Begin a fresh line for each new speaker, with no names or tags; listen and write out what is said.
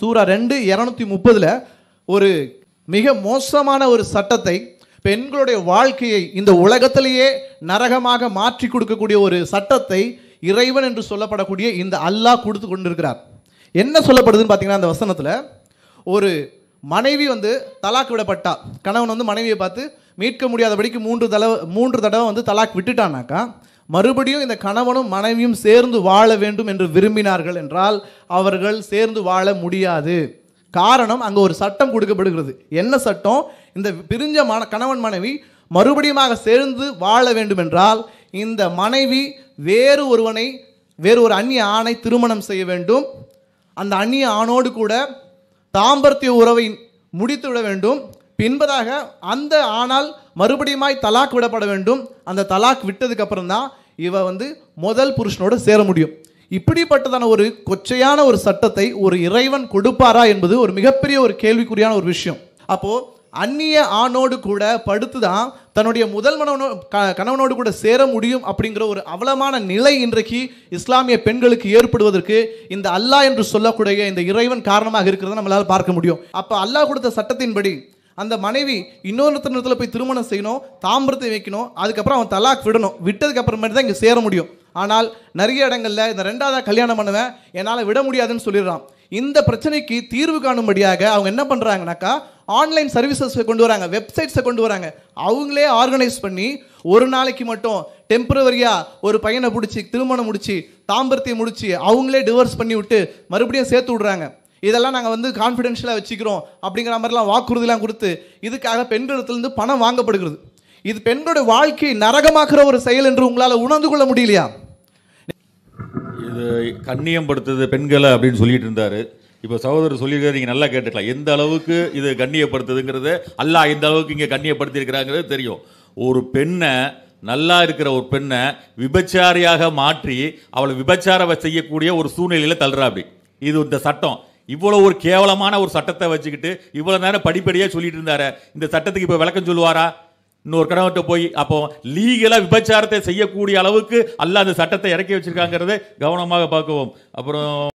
சூரா ரெண்டு இரநூத்தி முப்பதில் ஒரு மிக மோசமான ஒரு சட்டத்தை பெண்களுடைய வாழ்க்கையை இந்த உலகத்திலேயே நரகமாக மாற்றி கொடுக்கக்கூடிய ஒரு சட்டத்தை இறைவன் என்று சொல்லப்படக்கூடிய இந்த அல்லாஹ் கொடுத்து கொண்டிருக்கிறார் என்ன சொல்லப்படுதுன்னு பார்த்தீங்கன்னா அந்த வசனத்தில் ஒரு மனைவி வந்து தலாக்கு விடப்பட்டா கணவன் வந்து மனைவியை பார்த்து மீட்க முடியாதபடிக்கு மூன்று தடவை மூன்று தடவை வந்து தலாக் விட்டுட்டானாக்கா மறுபடியும் இந்த கணவனும் மனைவியும் சேர்ந்து வாழ வேண்டும் என்று விரும்பினார்கள் என்றால் அவர்கள் சேர்ந்து வாழ முடியாது காரணம் அங்கே ஒரு சட்டம் கொடுக்கப்படுகிறது என்ன சட்டம் இந்த பிரிஞ்ச மன கணவன் மனைவி மறுபடியுமாக சேர்ந்து வாழ வேண்டும் என்றால் இந்த மனைவி வேறு ஒருவனை வேறு ஒரு அந்நிய ஆணை திருமணம் செய்ய வேண்டும் அந்த அந்நிய ஆணோடு கூட தாம்பர்த்திய உறவை முடித்து விட வேண்டும் பின்பதாக அந்த ஆனால் மறுபடியுமாய் தலாக் விடப்பட வேண்டும் அந்த தலாக் விட்டதுக்கு அப்புறம் தான் இவ வந்து முதல் புருஷனோடு சேர முடியும் இப்படிப்பட்டதான ஒரு கொச்சையான ஒரு சட்டத்தை ஒரு இறைவன் கொடுப்பாரா என்பது ஒரு மிகப்பெரிய ஒரு கேள்விக்குறியான ஒரு விஷயம் அப்போது அந்நிய ஆணோடு கூட படுத்து தான் தன்னுடைய முதல் மனவனோ கணவனோடு கூட சேர முடியும் அப்படிங்கிற ஒரு அவலமான நிலை இன்றைக்கு இஸ்லாமிய பெண்களுக்கு ஏற்படுவதற்கு இந்த அல்லாஹ் என்று சொல்லக்கூடிய இந்த இறைவன் காரணமாக இருக்கிறத நம்மளால் பார்க்க முடியும் அப்போ அல்லாஹ் கொடுத்த சட்டத்தின்படி அந்த மனைவி இன்னொருத்தனத்தில் போய் திருமணம் செய்யணும் தாம்பரத்தை வைக்கணும் அதுக்கப்புறம் அவன் தலாக் விடணும் விட்டதுக்கு அப்புறமேட்டு தான் இங்கே சேர முடியும் ஆனால் நிறைய இடங்களில் இந்த ரெண்டாவதாக கல்யாணம் பண்ணுவேன் என்னால் விட முடியாதுன்னு சொல்லிடுறான் இந்த பிரச்சனைக்கு தீர்வு காணும்படியாக அவங்க என்ன பண்ணுறாங்கனாக்கா ஆன்லைன் சர்வீசஸை கொண்டு வராங்க வெப்சைட்ஸை கொண்டு வராங்க அவங்களே ஆர்கனைஸ் பண்ணி ஒரு நாளைக்கு மட்டும் டெம்பரவரியாக ஒரு பையனை பிடிச்சி திருமணம் முடிச்சு தாம்பரத்தை முடிச்சு அவங்களே டிவோர்ஸ் பண்ணி விட்டு மறுபடியும் சேர்த்து விடுறாங்க இதெல்லாம் நாங்கள் வந்து கான்ஃபிடென்ஷியலாக வச்சுக்கிறோம் அப்படிங்கிற மாதிரிலாம் வாக்குறுதிலாம் கொடுத்து இதுக்காக பெண்களிடத்துலேருந்து பணம் வாங்கப்படுகிறது இது பெண்களுடைய வாழ்க்கையை நரகமாக்குற ஒரு செயல் என்று உங்களால் உணர்ந்து கொள்ள முடியலையா
இது கண்ணியப்படுத்துது பெண்களை அப்படின்னு சொல்லிட்டு இருந்தார் இப்போ சகோதரர் சொல்லியிருக்காரு நீங்கள் நல்லா கேட்டுக்கலாம் எந்த அளவுக்கு இது கண்ணியப்படுத்துதுங்கிறது அல்லா எந்த அளவுக்கு இங்கே கண்ணியப்படுத்தியிருக்கிறாங்கிறது தெரியும் ஒரு பெண்ணை நல்லா இருக்கிற ஒரு பெண்ணை விபச்சாரியாக மாற்றி அவளை விபச்சார செய்யக்கூடிய ஒரு சூழ்நிலையில் தள்ளுறா அப்படி இது இந்த சட்டம் இவ்வளோ ஒரு கேவலமான ஒரு சட்டத்தை வச்சுக்கிட்டு இவ்வளோ நேரம் படிப்படியாக சொல்லிட்டு இருந்தாரு இந்த சட்டத்துக்கு இப்போ விளக்கம் சொல்லுவாரா இன்னொரு கடவுட்ட போய் அப்போ லீகலாக விபச்சாரத்தை செய்யக்கூடிய அளவுக்கு அல்ல அந்த சட்டத்தை இறக்கி வச்சிருக்காங்கிறத கவனமாக பார்க்கவும் அப்புறம்